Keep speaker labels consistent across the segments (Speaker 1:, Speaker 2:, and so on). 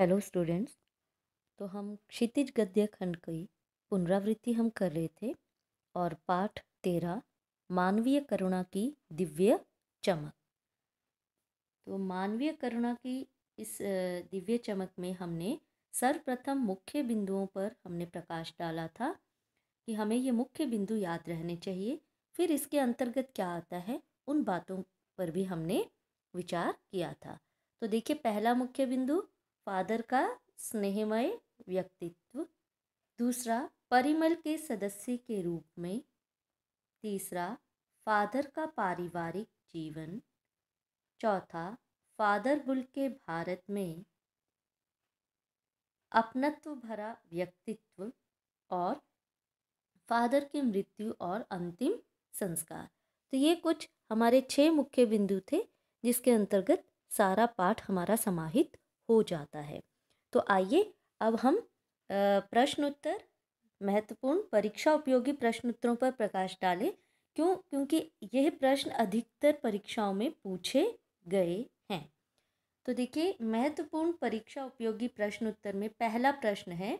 Speaker 1: hello students तो हम क्षितिज गद्य खंड की पुनरावृत्ति हम कर रहे थे और पाठ तेरह मानवीय करुणा की दिव्य चमक तो मानवीय करुणा की इस दिव्य चमक में हमने सर्वप्रथम मुख्य बिंदुओं पर हमने प्रकाश डाला था कि हमें ये मुख्य बिंदु याद रहने चाहिए फिर इसके अंतर्गत क्या आता है उन बातों पर भी हमने विचार किया था तो देखिए पहला मुख्य बिंदु फादर का स्नेहमय व्यक्तित्व दूसरा परिमल के सदस्य के रूप में तीसरा फादर का पारिवारिक जीवन चौथा फादर बुल के भारत में अपनत्व भरा व्यक्तित्व और फादर की मृत्यु और अंतिम संस्कार तो ये कुछ हमारे छः मुख्य बिंदु थे जिसके अंतर्गत सारा पाठ हमारा समाहित हो जाता है तो आइए अब हम प्रश्न उत्तर महत्वपूर्ण परीक्षा उपयोगी प्रश्न उत्तरों पर प्रकाश डालें क्यों क्योंकि यह प्रश्न अधिकतर परीक्षाओं में पूछे गए हैं तो देखिए महत्वपूर्ण परीक्षा उपयोगी प्रश्न उत्तर में पहला प्रश्न है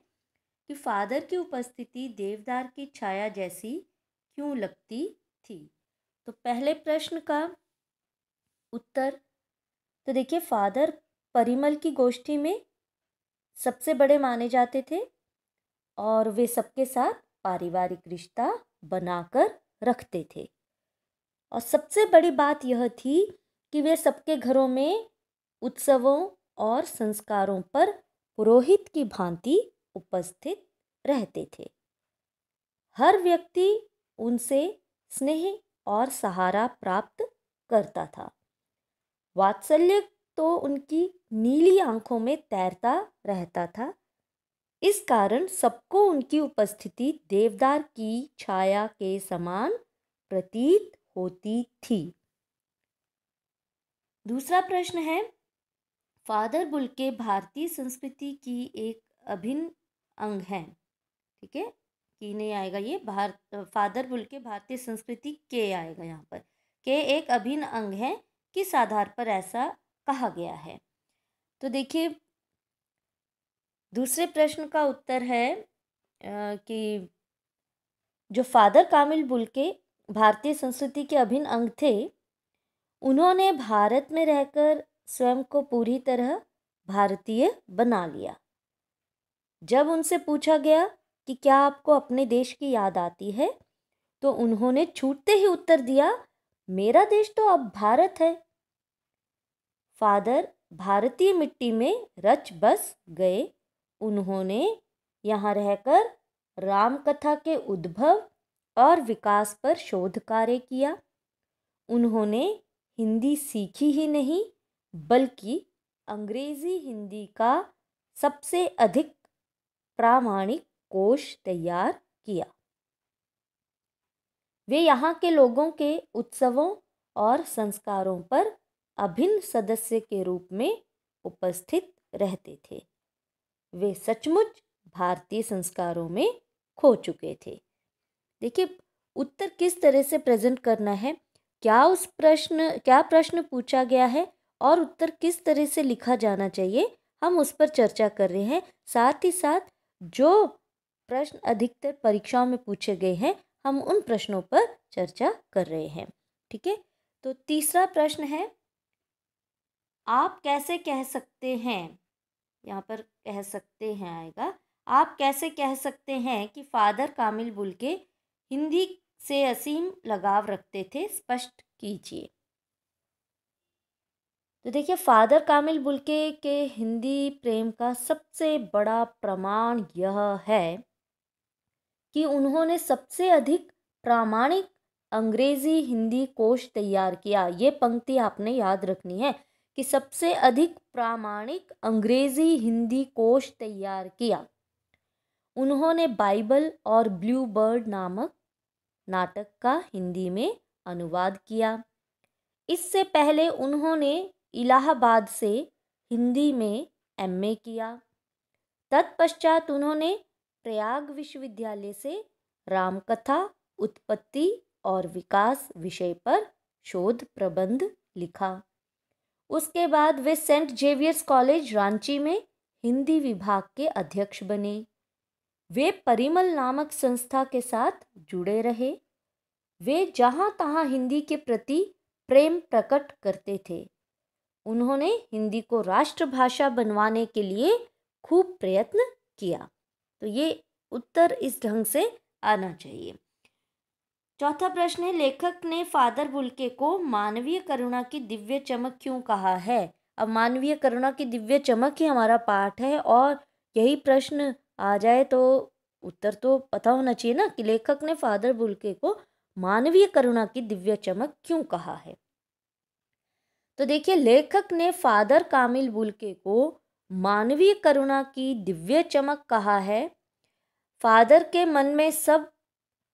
Speaker 1: कि फादर की उपस्थिति देवदार की छाया जैसी क्यों लगती थी तो पहले प्रश्न का उत्तर तो देखिए फादर परिमल की गोष्ठी में सबसे बड़े माने जाते थे और वे सबके साथ पारिवारिक रिश्ता बनाकर रखते थे और सबसे बड़ी बात यह थी कि वे सबके घरों में उत्सवों और संस्कारों पर पुरोहित की भांति उपस्थित रहते थे हर व्यक्ति उनसे स्नेह और सहारा प्राप्त करता था वात्सल्य तो उनकी नीली आंखों में तैरता रहता था इस कारण सबको उनकी उपस्थिति देवदार की छाया के समान प्रतीत होती थी दूसरा प्रश्न है फादर बुल के भारतीय संस्कृति की एक अभिन्न अंग हैं ठीक है कि नहीं आएगा ये भारत फादर बुल के भारतीय संस्कृति के आएगा यहाँ पर के एक अभिन्न अंग है किस आधार पर ऐसा कहा गया है तो देखिए दूसरे प्रश्न का उत्तर है आ, कि जो फादर कामिल बुलके भारतीय संस्कृति के अभिन्न अंग थे उन्होंने भारत में रहकर स्वयं को पूरी तरह भारतीय बना लिया जब उनसे पूछा गया कि क्या आपको अपने देश की याद आती है तो उन्होंने छूटते ही उत्तर दिया मेरा देश तो अब भारत है फादर भारतीय मिट्टी में रच बस गए उन्होंने यहाँ रहकर रामकथा के उद्भव और विकास पर शोध कार्य किया उन्होंने हिंदी सीखी ही नहीं बल्कि अंग्रेजी हिंदी का सबसे अधिक प्रामाणिक कोश तैयार किया वे यहाँ के लोगों के उत्सवों और संस्कारों पर अभिन्न सदस्य के रूप में उपस्थित रहते थे वे सचमुच भारतीय संस्कारों में खो चुके थे देखिए उत्तर किस तरह से प्रेजेंट करना है क्या उस प्रश्न क्या प्रश्न पूछा गया है और उत्तर किस तरह से लिखा जाना चाहिए हम उस पर चर्चा कर रहे हैं साथ ही साथ जो प्रश्न अधिकतर परीक्षाओं में पूछे गए हैं हम उन प्रश्नों पर चर्चा कर रहे हैं ठीक है तो तीसरा प्रश्न है आप कैसे कह सकते हैं यहाँ पर कह सकते हैं आएगा आप कैसे कह सकते हैं कि फादर कामिल बुल के हिंदी से असीम लगाव रखते थे स्पष्ट कीजिए तो देखिए फादर कामिल बुलके के हिंदी प्रेम का सबसे बड़ा प्रमाण यह है कि उन्होंने सबसे अधिक प्रामाणिक अंग्रेज़ी हिंदी कोश तैयार किया ये पंक्ति आपने याद रखनी है कि सबसे अधिक प्रामाणिक अंग्रेज़ी हिंदी कोश तैयार किया उन्होंने बाइबल और ब्लू बर्ड नामक नाटक का हिंदी में अनुवाद किया इससे पहले उन्होंने इलाहाबाद से हिंदी में एमए किया तत्पश्चात उन्होंने प्रयाग विश्वविद्यालय से रामकथा उत्पत्ति और विकास विषय पर शोध प्रबंध लिखा उसके बाद वे सेंट जेवियर्स कॉलेज रांची में हिंदी विभाग के अध्यक्ष बने वे परिमल नामक संस्था के साथ जुड़े रहे वे जहाँ तहाँ हिंदी के प्रति प्रेम प्रकट करते थे उन्होंने हिंदी को राष्ट्रभाषा बनवाने के लिए खूब प्रयत्न किया तो ये उत्तर इस ढंग से आना चाहिए चौथा प्रश्न है लेखक ने फादर बुलके को मानवीय करुणा की दिव्य चमक क्यों कहा है अब मानवीय करुणा की दिव्य चमक ही हमारा पाठ है और यही प्रश्न आ जाए तो उत्तर तो पता होना चाहिए ना कि लेखक ने फादर बुलके को मानवीय करुणा की दिव्य चमक क्यों कहा है तो देखिए लेखक ने फादर कामिल बुलके को मानवीय करुणा की दिव्य चमक कहा है फादर के मन में सब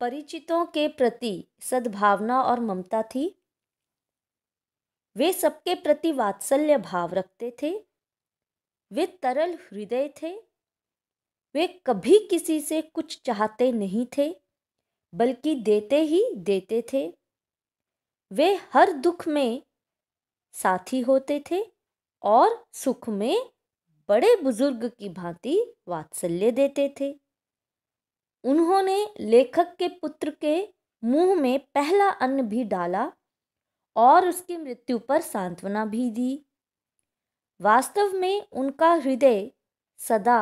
Speaker 1: परिचितों के प्रति सद्भावना और ममता थी वे सबके प्रति वात्सल्य भाव रखते थे वे तरल हृदय थे वे कभी किसी से कुछ चाहते नहीं थे बल्कि देते ही देते थे वे हर दुख में साथी होते थे और सुख में बड़े बुजुर्ग की भांति वात्सल्य देते थे उन्होंने लेखक के पुत्र के मुंह में पहला अन्न भी डाला और उसकी मृत्यु पर सांत्वना भी दी वास्तव में उनका हृदय सदा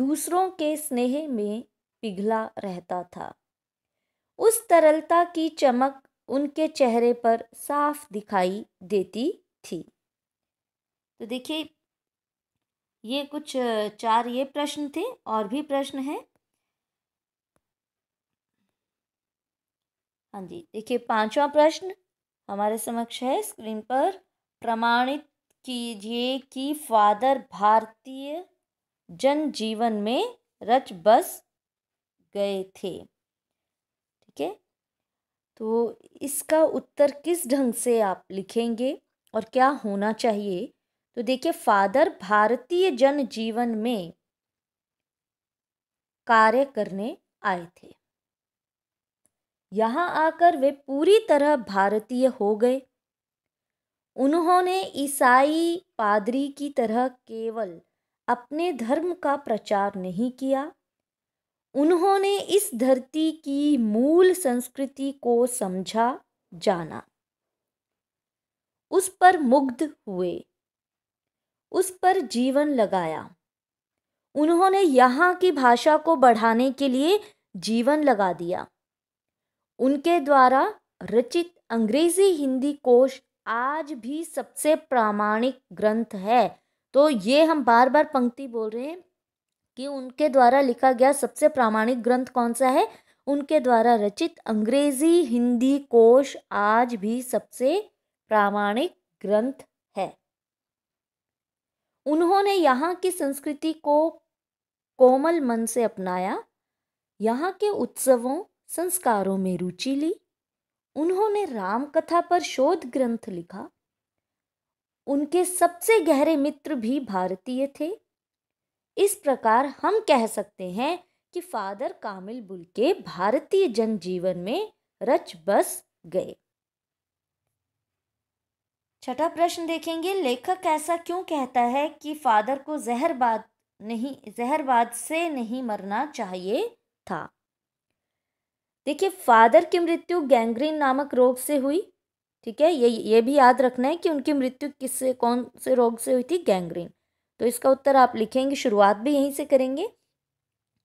Speaker 1: दूसरों के स्नेह में पिघला रहता था उस तरलता की चमक उनके चेहरे पर साफ दिखाई देती थी तो देखिए ये कुछ चार ये प्रश्न थे और भी प्रश्न हैं हाँ जी देखिए पांचवा प्रश्न हमारे समक्ष है स्क्रीन पर प्रमाणित कीजिए कि फादर भारतीय जनजीवन में रच बस गए थे ठीक है तो इसका उत्तर किस ढंग से आप लिखेंगे और क्या होना चाहिए तो देखिए फादर भारतीय जन जीवन में कार्य करने आए थे यहाँ आकर वे पूरी तरह भारतीय हो गए उन्होंने ईसाई पादरी की तरह केवल अपने धर्म का प्रचार नहीं किया उन्होंने इस धरती की मूल संस्कृति को समझा जाना उस पर मुग्ध हुए उस पर जीवन लगाया उन्होंने यहाँ की भाषा को बढ़ाने के लिए जीवन लगा दिया उनके द्वारा रचित अंग्रेजी हिंदी कोश आज भी सबसे प्रामाणिक ग्रंथ है तो ये हम बार बार पंक्ति बोल रहे हैं कि उनके द्वारा लिखा गया सबसे प्रामाणिक ग्रंथ कौन सा है उनके द्वारा रचित अंग्रेजी हिंदी कोश आज भी सबसे प्रामाणिक ग्रंथ है उन्होंने यहाँ की संस्कृति को कोमल मन से अपनाया यहाँ के उत्सवों संस्कारों में रुचि ली उन्होंने राम कथा पर शोध ग्रंथ लिखा उनके सबसे गहरे मित्र भी भारतीय थे इस प्रकार हम कह सकते हैं कि फादर कामिल बुल के भारतीय जनजीवन में रच बस गए छठा प्रश्न देखेंगे लेखक ऐसा क्यों कहता है कि फादर को जहरबाद नहीं जहरबाद से नहीं मरना चाहिए था देखिए फादर की मृत्यु गैंग्रीन नामक रोग से हुई ठीक है ये ये भी याद रखना है कि उनकी मृत्यु किससे कौन से रोग से हुई थी गैंग्रीन तो इसका उत्तर आप लिखेंगे शुरुआत भी यहीं से करेंगे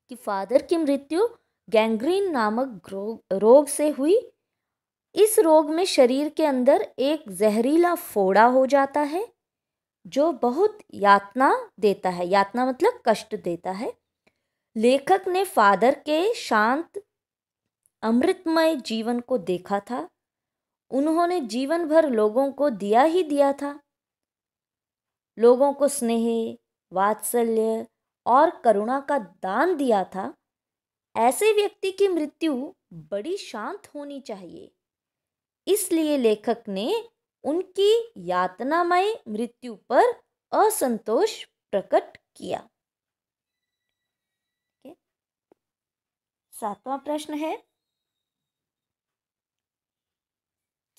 Speaker 1: कि फादर की मृत्यु गैंग्रीन नामक रोग रोग से हुई इस रोग में शरीर के अंदर एक जहरीला फोड़ा हो जाता है जो बहुत यातना देता है यातना मतलब कष्ट देता है लेखक ने फादर के शांत अमृतमय जीवन को देखा था उन्होंने जीवन भर लोगों को दिया ही दिया था लोगों को स्नेह वात्सल्य और करुणा का दान दिया था ऐसे व्यक्ति की मृत्यु बड़ी शांत होनी चाहिए इसलिए लेखक ने उनकी यातनामय मृत्यु पर असंतोष प्रकट किया सातवां प्रश्न है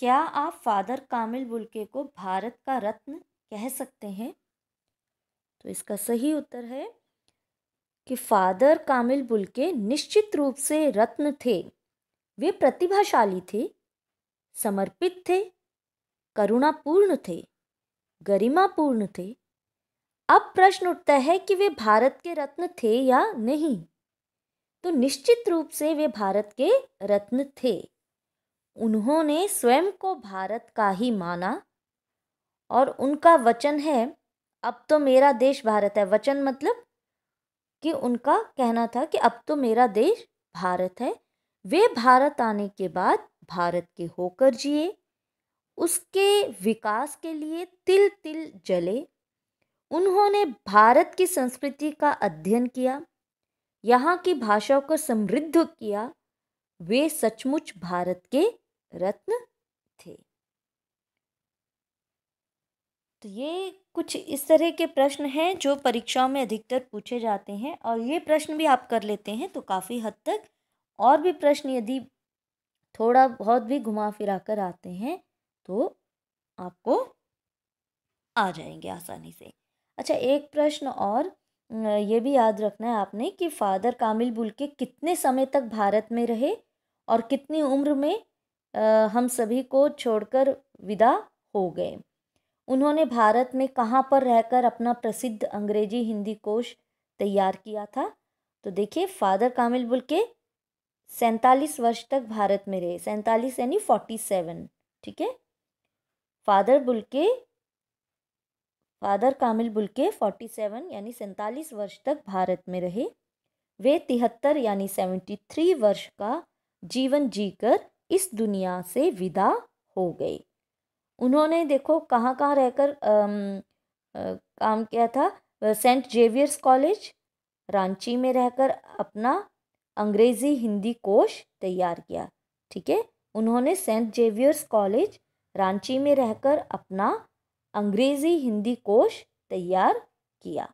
Speaker 1: क्या आप फादर कामिल बुल्के को भारत का रत्न कह सकते हैं तो इसका सही उत्तर है कि फादर कामिल बुल्के निश्चित रूप से रत्न थे वे प्रतिभाशाली थे समर्पित थे करुणापूर्ण थे गरिमापूर्ण थे अब प्रश्न उठता है कि वे भारत के रत्न थे या नहीं तो निश्चित रूप से वे भारत के रत्न थे उन्होंने स्वयं को भारत का ही माना और उनका वचन है अब तो मेरा देश भारत है वचन मतलब कि उनका कहना था कि अब तो मेरा देश भारत है वे भारत आने के बाद भारत के होकर जिए उसके विकास के लिए तिल तिल जले उन्होंने भारत की संस्कृति का अध्ययन किया यहाँ की भाषाओं को समृद्ध किया वे सचमुच भारत के रत्न थे तो ये कुछ इस तरह के प्रश्न हैं जो परीक्षाओं में अधिकतर पूछे जाते हैं और ये प्रश्न भी आप कर लेते हैं तो काफ़ी हद तक और भी प्रश्न यदि थोड़ा बहुत भी घुमा फिरा कर आते हैं तो आपको आ जाएंगे आसानी से अच्छा एक प्रश्न और ये भी याद रखना है आपने कि फादर कामिल बुल के कितने समय तक भारत में रहे और कितनी उम्र में हम सभी को छोड़कर विदा हो गए उन्होंने भारत में कहाँ पर रहकर अपना प्रसिद्ध अंग्रेजी हिंदी कोश तैयार किया था तो देखिए फादर कामिल बुल के सैंतालीस वर्ष तक भारत में रहे सैंतालीस यानी फोर्टी सेवन ठीक है फादर के फादर कामिल के फोर्टी सेवन यानी सैंतालीस वर्ष तक भारत में रहे वे तिहत्तर यानी सेवेंटी थ्री वर्ष का जीवन जीकर इस दुनिया से विदा हो गए उन्होंने देखो कहाँ कहाँ रहकर काम किया था सेंट जेवियर्स कॉलेज रांची में रहकर अपना अंग्रेज़ी हिंदी कोश तैयार किया ठीक है उन्होंने सेंट जेवियर्स कॉलेज रांची में रहकर अपना अंग्रेज़ी हिंदी कोश तैयार किया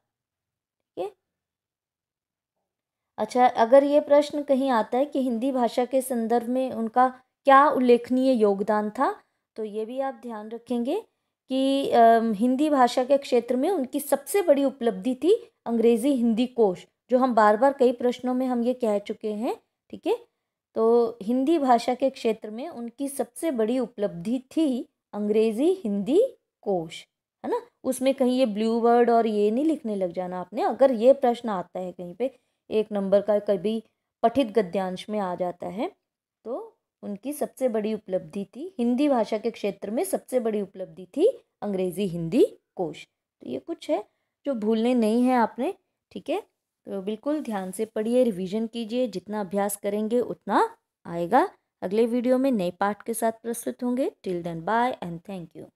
Speaker 1: अच्छा अगर ये प्रश्न कहीं आता है कि हिंदी भाषा के संदर्भ में उनका क्या उल्लेखनीय योगदान था तो ये भी आप ध्यान रखेंगे कि आ, हिंदी भाषा के क्षेत्र में उनकी सबसे बड़ी उपलब्धि थी अंग्रेज़ी हिंदी कोश जो हम बार बार कई प्रश्नों में हम ये कह चुके हैं ठीक है तो हिंदी भाषा के क्षेत्र में उनकी सबसे बड़ी उपलब्धि थी अंग्रेज़ी हिंदी कोश है ना उसमें कहीं ये ब्लू वर्ड और ये नहीं लिखने लग जाना आपने अगर ये प्रश्न आता है कहीं पे एक नंबर का कभी पठित गद्यांश में आ जाता है तो उनकी सबसे बड़ी उपलब्धि थी हिंदी भाषा के क्षेत्र में सबसे बड़ी उपलब्धि थी अंग्रेज़ी हिंदी कोश तो ये कुछ है जो भूलने नहीं है आपने ठीक है तो बिल्कुल ध्यान से पढ़िए रिवीजन कीजिए जितना अभ्यास करेंगे उतना आएगा अगले वीडियो में नए पाठ के साथ प्रस्तुत होंगे till then bye and thank you